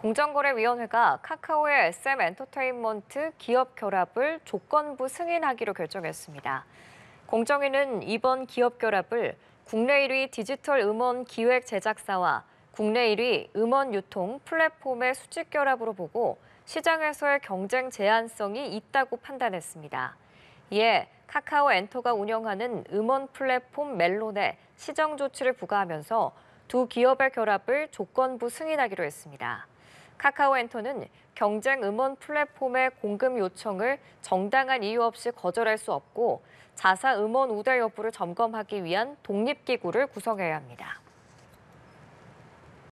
공정거래위원회가 카카오의 SM 엔터테인먼트 기업 결합을 조건부 승인하기로 결정했습니다. 공정위는 이번 기업 결합을 국내 1위 디지털 음원 기획 제작사와 국내 1위 음원 유통 플랫폼의 수직 결합으로 보고 시장에서의 경쟁 제한성이 있다고 판단했습니다. 이에 카카오 엔터가 운영하는 음원 플랫폼 멜론에 시정 조치를 부과하면서 두 기업의 결합을 조건부 승인하기로 했습니다. 카카오엔터는 경쟁 음원 플랫폼의 공급 요청을 정당한 이유 없이 거절할 수 없고 자사 음원 우대 여부를 점검하기 위한 독립기구를 구성해야 합니다.